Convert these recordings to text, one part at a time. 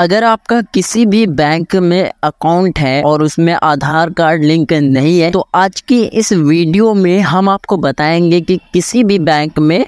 अगर आपका किसी भी बैंक में अकाउंट है और उसमें आधार कार्ड लिंक नहीं है तो आज की इस वीडियो में हम आपको बताएंगे कि किसी भी बैंक में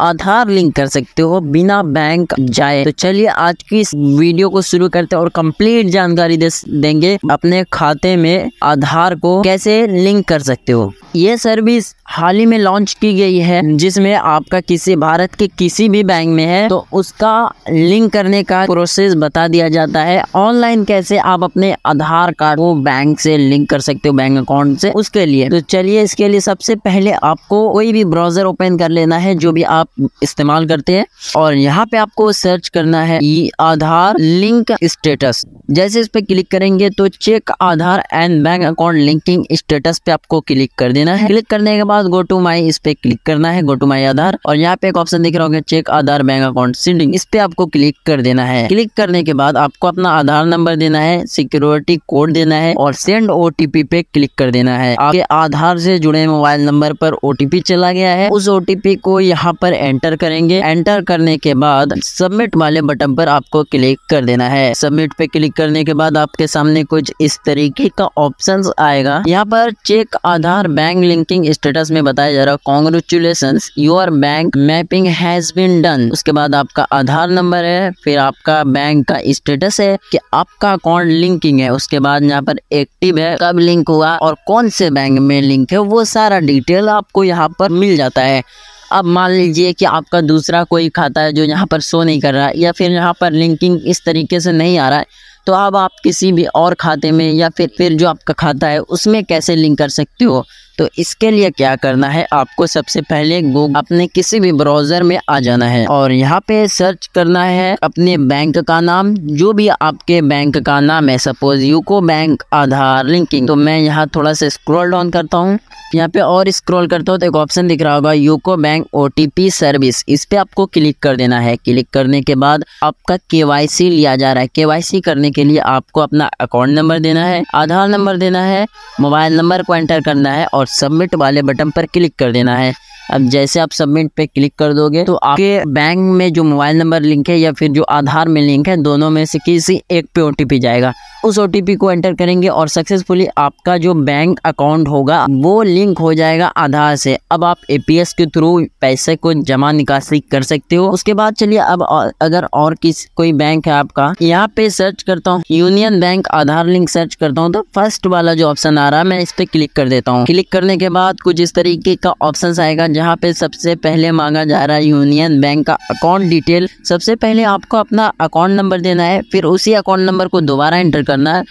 आधार लिंक कर सकते हो बिना बैंक जाए तो चलिए आज की इस वीडियो को शुरू करते हैं और कंप्लीट जानकारी दे, देंगे अपने खाते में आधार को कैसे लिंक कर सकते हो ये सर्विस हाल ही में लॉन्च की गई है जिसमें आपका किसी भारत के किसी भी बैंक में है तो उसका लिंक करने का प्रोसेस बता दिया जाता है ऑनलाइन कैसे आप अपने आधार कार्ड को बैंक से लिंक कर सकते हो बैंक अकाउंट से उसके लिए तो चलिए इसके लिए सबसे पहले आपको कोई भी ब्राउजर ओपन कर लेना है जो भी आप आप इस्तेमाल करते हैं और यहाँ पे आपको सर्च करना है ई आधार लिंक स्टेटस जैसे इस पे क्लिक करेंगे तो check Aadhaar and bank account linking status पे आपको क्लिक कर देना है क्लिक करने के बाद गो टू माई इस पे क्लिक करना है गो टू माई आधार और यहाँ पे एक ऑप्शन दिख रहा होगा check Aadhaar bank account seeding इस पे आपको क्लिक कर देना है क्लिक करने के बाद आपको अपना आधार नंबर देना है सिक्योरिटी कोड देना है और सेंड ओ पे क्लिक कर देना है आपके आधार से जुड़े मोबाइल नंबर पर ओ चला गया है उस ओटीपी को यहाँ पर एंटर करेंगे एंटर करने के बाद सबमिट वाले बटन पर आपको क्लिक कर देना है सबमिट पे क्लिक करने के बाद आपके सामने कुछ इस तरीके का ऑप्शन आएगा यहाँ पर check Aadhaar bank linking status में बताया जा रहा है congratulation your bank mapping has been done उसके बाद आपका आधार नंबर है फिर आपका बैंक का स्टेटस है कि आपका अकाउंट लिंकिंग है उसके बाद यहाँ पर एक्टिव है कब लिंक हुआ और कौन से बैंक में लिंक है वो सारा डिटेल आपको यहाँ पर मिल जाता है अब मान लीजिए कि आपका दूसरा कोई खाता है जो यहाँ पर शो नहीं कर रहा है या फिर यहाँ पर लिंकिंग इस तरीके से नहीं आ रहा है तो अब आप किसी भी और खाते में या फिर फिर जो आपका खाता है उसमें कैसे लिंक कर सकते हो तो इसके लिए क्या करना है आपको सबसे पहले गूगल अपने किसी भी ब्राउजर में आ जाना है और यहाँ पे सर्च करना है अपने बैंक का नाम जो भी आपके बैंक का नाम है suppose UCO bank Aadhaar linking तो मैं यहाँ थोड़ा सा स्क्रॉल डाउन करता हूँ यहाँ पे और स्क्रॉल करता हूँ तो एक ऑप्शन दिख रहा होगा यूको बैंक ओ सर्विस इस पे आपको क्लिक कर देना है क्लिक करने के बाद आपका के लिया जा रहा है के करने के लिए आपको अपना अकाउंट नंबर देना है आधार नंबर देना है मोबाइल नंबर को एंटर करना है और और सबमिट वाले बटन पर क्लिक कर देना है अब जैसे आप सबमिट पे क्लिक कर दोगे तो आपके बैंक में जो मोबाइल नंबर लिंक है या फिर जो आधार में लिंक है दोनों में से किसी एक पे ओटीपी जाएगा उस ओटीपी को एंटर करेंगे और सक्सेसफुली आपका जो बैंक अकाउंट होगा वो लिंक हो जाएगा आधार से अब आप एपीएस के थ्रू पैसे को जमा निकासी कर सकते हो उसके बाद चलिए अब अगर और किस कोई बैंक है आपका यहाँ पे सर्च करता हूँ union bank Aadhaar link search करता हूँ तो फर्स्ट वाला जो ऑप्शन आ रहा है मैं इस पे क्लिक कर देता हूँ क्लिक करने के बाद कुछ इस तरीके का ऑप्शन आएगा जहाँ पे सबसे पहले मांगा जा रहा है यूनियन बैंक का अकाउंट डिटेल सबसे पहले आपको अपना अकाउंट नंबर देना है फिर उसी अकाउंट नंबर को दोबारा एंटर करना है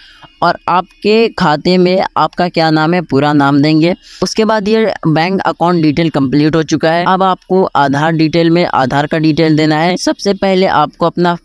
और आपके खाते में आपका क्या नाम है पूरा नाम देंगे उसके बाद ये बैंक अकाउंट डिटेल कंप्लीट हो चुका है अब आपको आधार डिटेल में आधार का डिटेल देना है सबसे पहले आपको अपना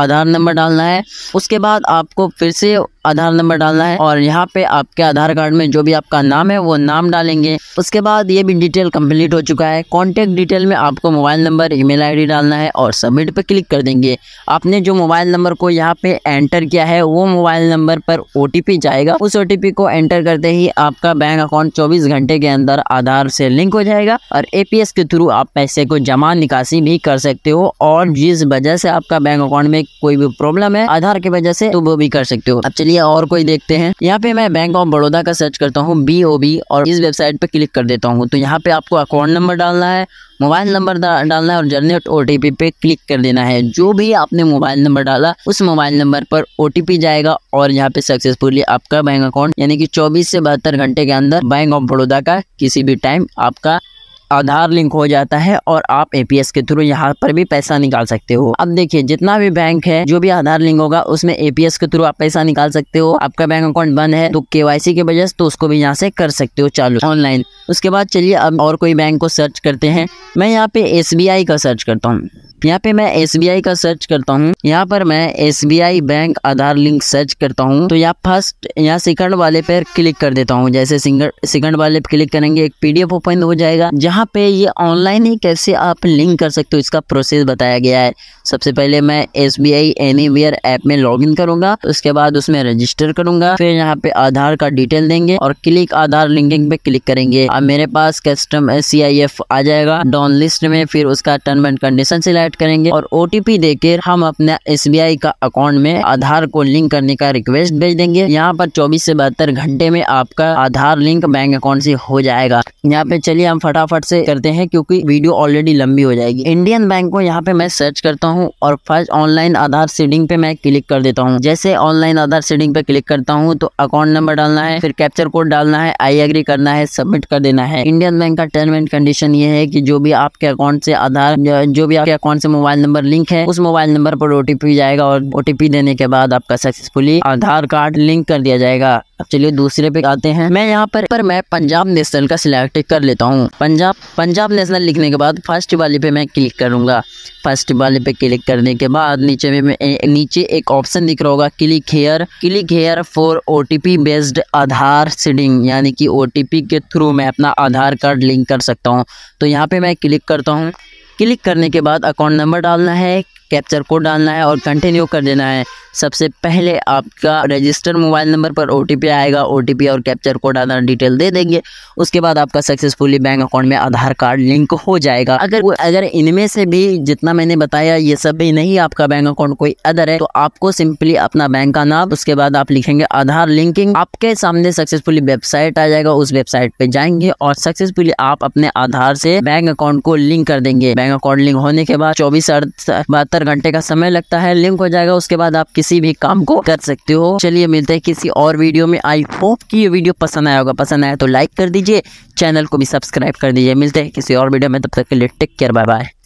आधार नंबर डालना है उसके बाद आपको फिर से आधार नंबर डालना है और यहाँ पे आपके आधार कार्ड में जो भी आपका नाम है वो नाम डालेंगे उसके बाद ये भी डिटेल कंप्लीट हो चुका है कॉन्टैक्ट डिटेल में आपको मोबाइल नंबर ईमेल आईडी डालना है और सबमिट पे क्लिक कर देंगे आपने जो मोबाइल नंबर को यहाँ पे एंटर किया है वो मोबाइल नंबर पर ओ जाएगा उस ओ को एंटर करते ही आपका बैंक अकाउंट चौबीस घंटे के अंदर आधार से लिंक हो जाएगा और ए के थ्रू आप पैसे को जमा निकासी भी कर सकते हो और जिस वजह से आपका बैंक अकाउंट में कोई भी प्रॉब्लम है आधार की वजह से तो वो भी कर सकते हो अब चलिए और कोई देखते हैं यहाँ पे मैं बैंक ऑफ बड़ौदा का सर्च करता हूँ बी और इस वेबसाइट पे क्लिक कर देता हूँ तो यहाँ पे आपको अकाउंट नंबर डालना है मोबाइल नंबर डालना है और जनरेट ओ पे क्लिक कर देना है जो भी आपने मोबाइल नंबर डाला उस मोबाइल नंबर पर ओ जाएगा और यहाँ पे सक्सेसफुली आपका बैंक अकाउंट यानी कि चौबीस से बहत्तर घंटे के अंदर बैंक ऑफ बड़ौदा का किसी भी टाइम आपका आधार लिंक हो जाता है और आप एपीएस के थ्रू यहाँ पर भी पैसा निकाल सकते हो अब देखिए जितना भी बैंक है जो भी आधार लिंक होगा उसमें एपीएस के थ्रू आप पैसा निकाल सकते हो आपका बैंक अकाउंट बंद है तो केवाईसी के वजह से तो उसको भी यहाँ से कर सकते हो चालू ऑनलाइन उसके बाद चलिए अब और कोई बैंक को सर्च करते हैं मैं यहाँ पे एस का सर्च करता हूँ यहाँ पे मैं एस का सर्च करता हूँ यहाँ पर मैं Yes bank Aadhaar link search करता हूँ तो यहाँ फर्स्ट यहाँ सेकंड वाले पर क्लिक कर देता हूँ जैसे सेकंड वाले पर क्लिक करेंगे एक पीडीएफ ओपन हो जाएगा जहाँ पे ये ऑनलाइन ही कैसे आप लिंक कर सकते हो इसका प्रोसेस बताया गया है सबसे पहले मैं S B I anywhere app में लॉग इन करूंगा उसके बाद उसमें रजिस्टर करूंगा फिर यहाँ पे आधार का डिटेल देंगे और क्लिक आधार लिंकिंग पे क्लिक करेंगे अब मेरे पास कस्टम सी आ जाएगा डाउन लिस्ट में फिर उसका टर्म एंड कंडीशन सिलाई ऐड करेंगे और ओ देकर हम अपने एस का अकाउंट में आधार को लिंक करने का रिक्वेस्ट भेज देंगे यहाँ पर चौबीस से बहत्तर घंटे में आपका आधार लिंक बैंक अकाउंट से हो जाएगा यहाँ पे चलिए हम फटाफट से करते हैं क्योंकि वीडियो ऑलरेडी लंबी हो जाएगी इंडियन बैंक को यहाँ पे मैं सर्च करता हूँ और फर्स्ट ऑनलाइन आधार सीडिंग पे मैं क्लिक कर देता हूँ जैसे ऑनलाइन आधार सीडिंग पे क्लिक करता हूँ तो अकाउंट नंबर डालना है फिर कैप्चर कोड डालना है आई एग्री करना है सबमिट कर देना है इंडियन बैंक का टर्म एंड कंडीशन ये है की जो भी आपके अकाउंट से आधार जो भी आपके अकाउंट कौन से मोबाइल नंबर लिंक है उस मोबाइल नंबर पर ओटीपी जाएगा और ओटीपी देने के बाद आपका सक्सेसफुली आधार कार्ड लिंक कर दिया जाएगा अब चलिए दूसरे पे आते हैं मैं यहाँ पर पर मैं पंजाब नेशनल का सिलेक्ट कर लेता हूँ पंजाब पंजाब नेशनल लिखने के बाद फर्स्ट वाले पे मैं क्लिक करूँगा फर्स्ट वाले पे क्लिक करने के बाद नीचे में नीचे एक ऑप्शन दिख रहा होगा click here click here for O based Aadhaar seeding यानी कि ओ के थ्रू मैं अपना आधार कार्ड लिंक कर सकता हूँ तो यहाँ पर मैं क्लिक करता हूँ क्लिक करने के बाद अकाउंट नंबर डालना है कैप्चर कोड डालना है और कंटिन्यू कर देना है सबसे पहले आपका रजिस्टर मोबाइल नंबर पर ओ आएगा ओ और कैप्चर कोड आधार डिटेल दे देंगे उसके बाद आपका सक्सेसफुली बैंक अकाउंट में आधार कार्ड लिंक हो जाएगा अगर अगर इनमें से भी जितना मैंने बताया ये सब भी नहीं आपका बैंक अकाउंट कोई अदर है तो आपको सिंपली अपना बैंक का नाम उसके बाद आप लिखेंगे आधार लिंकिंग आपके सामने सक्सेसफुली वेबसाइट आ जाएगा उस वेबसाइट पे जाएंगे और सक्सेसफुली आप अपने आधार से बैंक अकाउंट को लिंक कर देंगे बैंक अकाउंट लिंक होने के बाद चौबीस बाद सत्तर घंटे का समय लगता है लिंक हो जाएगा उसके बाद आप किसी भी काम को कर सकते हो चलिए मिलते हैं किसी और वीडियो में आई होप कि ये वीडियो पसंद आया होगा पसंद आया तो लाइक कर दीजिए चैनल को भी सब्सक्राइब कर दीजिए मिलते हैं किसी और वीडियो में तब तक के लिए टेक केयर बाय बाय